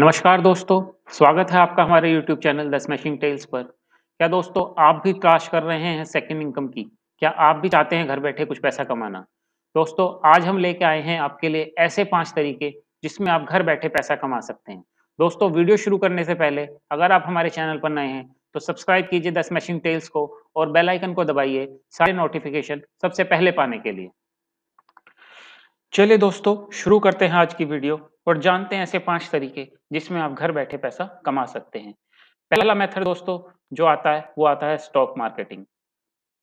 नमस्कार दोस्तों स्वागत है आपका हमारे YouTube channel the smashing tales पर क्या दोस्तों आप भी काश कर रहे हैं सेकंड इनकम की क्या आप भी चाहते हैं घर बैठे कुछ पैसा कमाना दोस्तों आज हम लेके आए हैं आपके लिए ऐसे पांच तरीके जिसमें आप घर बैठे पैसा कमा सकते हैं दोस्तों वीडियो शुरू करने से पहले अगर आप हमारे चैनल पर नए हैं तो सब्सक्राइब कीजिए द स्मैशिंग टेल्स को और बेलाइकन को दबाइए सारे नोटिफिकेशन सबसे पहले पाने के लिए चलिए दोस्तों शुरू करते हैं आज की वीडियो और जानते हैं ऐसे पांच तरीके जिसमें आप घर बैठे पैसा कमा सकते हैं पहला मेथड दोस्तों जो आता है वो आता है स्टॉक मार्केटिंग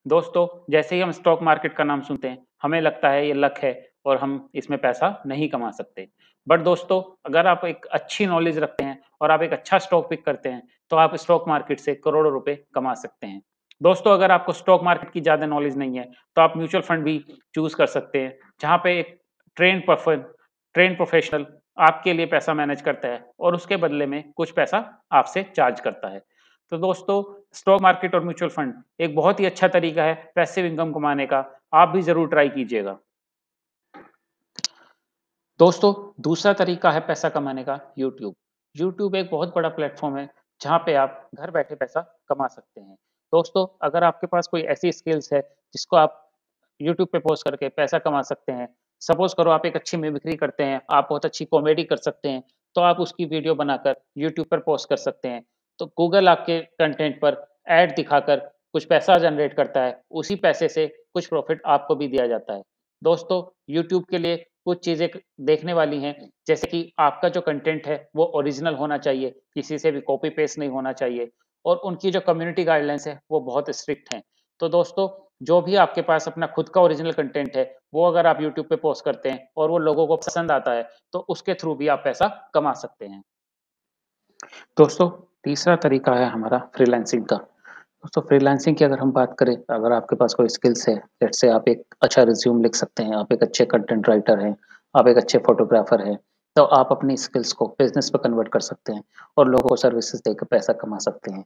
दोस्तों जैसे ही हम स्टॉक मार्केट का नाम सुनते हैं हमें लगता है ये लक है और हम इसमें पैसा नहीं कमा सकते बट दोस्तों अगर आप एक अच्छी नॉलेज रखते हैं और आप एक अच्छा स्टॉक पिक करते हैं तो आप स्टॉक मार्केट से करोड़ों रुपए कमा सकते हैं दोस्तों अगर आपको स्टॉक मार्केट की ज़्यादा नॉलेज नहीं है तो आप म्यूचुअल फंड भी चूज़ कर सकते हैं जहाँ पे एक ट्रेन ट्रेन प्रोफेशनल आपके लिए पैसा मैनेज करता है और उसके बदले में कुछ पैसा आपसे चार्ज करता है तो दोस्तों स्टॉक मार्केट और म्यूचुअल फंड एक बहुत ही अच्छा तरीका है पैसिव इनकम कमाने का आप भी जरूर ट्राई कीजिएगा दोस्तों दूसरा तरीका है पैसा कमाने का यूट्यूब यूट्यूब एक बहुत बड़ा प्लेटफॉर्म है जहाँ पे आप घर बैठे पैसा कमा सकते हैं दोस्तों अगर आपके पास कोई ऐसी स्किल्स है जिसको आप यूट्यूब पे पोस्ट करके पैसा कमा सकते हैं सपोज करो आप एक अच्छी मिमिक्री करते हैं आप बहुत अच्छी कॉमेडी कर सकते हैं तो आप उसकी वीडियो बनाकर यूट्यूब पर पोस्ट कर सकते हैं तो गूगल आपके कंटेंट पर एड दिखाकर कुछ पैसा जनरेट करता है उसी पैसे से कुछ प्रॉफिट आपको भी दिया जाता है दोस्तों यूट्यूब के लिए कुछ चीज़ें देखने वाली हैं जैसे कि आपका जो कंटेंट है वो ओरिजिनल होना चाहिए किसी से भी कॉपी पेस्ट नहीं होना चाहिए और उनकी जो कम्युनिटी गाइडलाइंस है वो बहुत स्ट्रिक्ट हैं तो दोस्तों जो भी आपके पास अपना खुद का ओरिजिनल कंटेंट है वो अगर आप यूट्यूब पे पोस्ट करते हैं और वो लोगों को पसंद आता है तो उसके थ्रू भी आप पैसा कमा सकते हैं दोस्तों तीसरा तरीका है हमारा फ्रीलांसिंग का दोस्तों फ्रीलांसिंग की अगर हम बात करें अगर आपके पास कोई स्किल्स है जैसे आप एक अच्छा रिज्यूम लिख सकते हैं आप एक अच्छे कंटेंट राइटर हैं आप एक अच्छे फोटोग्राफर हैं तो आप अपनी स्किल्स को बिजनेस पर कन्वर्ट कर सकते हैं और लोगों को सर्विसेज देकर पैसा कमा सकते हैं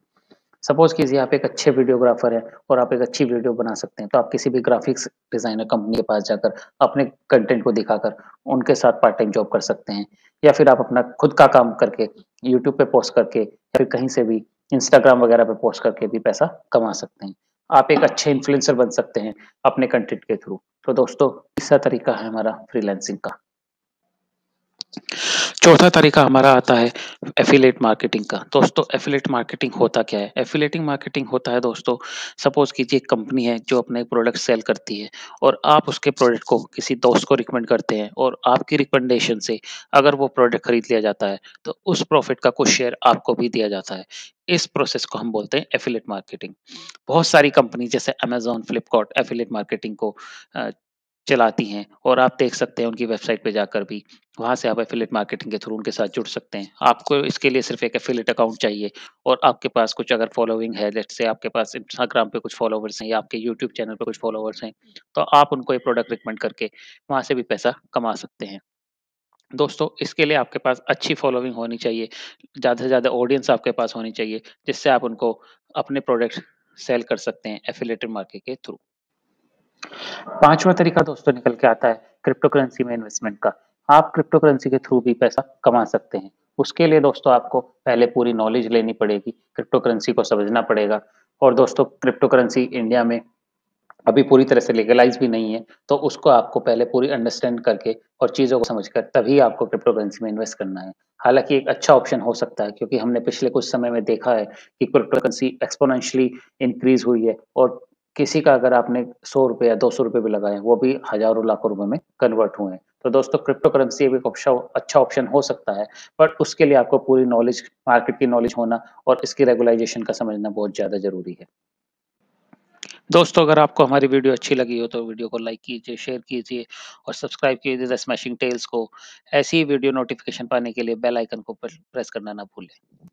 सपोज कीजिए आप एक अच्छे वीडियोग्राफर हैं और आप एक अच्छी वीडियो बना सकते हैं तो आप किसी भी ग्राफिक्स डिजाइनर कंपनी के पास जाकर अपने कंटेंट को दिखाकर उनके साथ पार्ट टाइम जॉब कर सकते हैं या फिर आप अपना खुद का काम करके यूट्यूब पे पोस्ट करके या फिर कहीं से भी इंस्टाग्राम वगैरह पे पोस्ट करके भी पैसा कमा सकते हैं आप एक अच्छे इन्फ्लुएंसर बन सकते हैं अपने कंटेंट के थ्रू तो दोस्तों तीसरा तरीका है हमारा फ्रीलैंसिंग का चौथा तरीका हमारा आता है एफिलेट मार्केटिंग का दोस्तों एफिलेट मार्केटिंग होता क्या है एफिलेटिंग मार्केटिंग होता है दोस्तों सपोज कीजिए कंपनी है जो अपने प्रोडक्ट सेल करती है और आप उसके प्रोडक्ट को किसी दोस्त को रिकमेंड करते हैं और आपकी रिकमेंडेशन से अगर वो प्रोडक्ट खरीद लिया जाता है तो उस प्रॉफिट का कुछ शेयर आपको भी दिया जाता है इस प्रोसेस को हम बोलते हैं एफिलेट मार्केटिंग बहुत सारी कंपनी जैसे अमेजोन फ्लिपकार्ट एफिलेट मार्केटिंग को चलाती हैं और आप देख सकते हैं उनकी वेबसाइट पे जाकर भी वहाँ से आप एफिलेट मार्केटिंग के थ्रू उनके साथ जुड़ सकते हैं आपको इसके लिए सिर्फ एक एफिलेट अकाउंट चाहिए और आपके पास कुछ अगर फॉलोइंग है लेट से आपके पास इंस्टाग्राम पे कुछ फॉलोवर्स हैं या आपके यूट्यूब चैनल पे कुछ फॉलोवर्स हैं तो आप उनको ये प्रोडक्ट रिकमेंड करके वहाँ से भी पैसा कमा सकते हैं दोस्तों इसके लिए आपके पास अच्छी फॉलोइंग होनी चाहिए ज़्यादा से ज़्यादा ऑडियंस आपके पास होनी चाहिए जिससे आप उनको अपने प्रोडक्ट सेल कर सकते हैं एफिलेटेड मार्केट के थ्रू पांचवा तरीका दोस्तों निकल के आता है क्रिप्टो करेंसी में इन्वेस्टमेंट का आप क्रिप्टो करेंसी के थ्रू भी पैसा कमा सकते हैं उसके लिए दोस्तों आपको पहले पूरी नॉलेज लेनी पड़ेगी क्रिप्टो करेंसी को समझना पड़ेगा और दोस्तों क्रिप्टो करेंसी इंडिया में अभी पूरी तरह से लीगलाइज भी नहीं है तो उसको आपको पहले पूरी अंडरस्टैंड करके और चीज़ों को समझकर तभी आपको क्रिप्टो करेंसी में इन्वेस्ट करना है हालांकि एक अच्छा ऑप्शन हो सकता है क्योंकि हमने पिछले कुछ समय में देखा है कि क्रिप्टो करेंसी एक्सपोनेंशियली इंक्रीज हुई है और किसी का अगर आपने सौ रुपये या दो सौ रुपये भी लगाए वो भी हजारों लाखों रुपए में कन्वर्ट हुए हैं तो दोस्तों क्रिप्टो करेंसी एक ऑप्शन अच्छा ऑप्शन हो सकता है बट उसके लिए आपको पूरी नॉलेज मार्केट की नॉलेज होना और इसकी रेगुलाइजेशन का समझना बहुत ज़्यादा ज़रूरी है दोस्तों अगर आपको हमारी वीडियो अच्छी लगी हो तो वीडियो को लाइक कीजिए शेयर कीजिए और सब्सक्राइब कीजिए द स्मैशिंग टेल्स को ऐसी वीडियो नोटिफिकेशन पाने के लिए बेल आइकन को प्रेस करना ना भूलें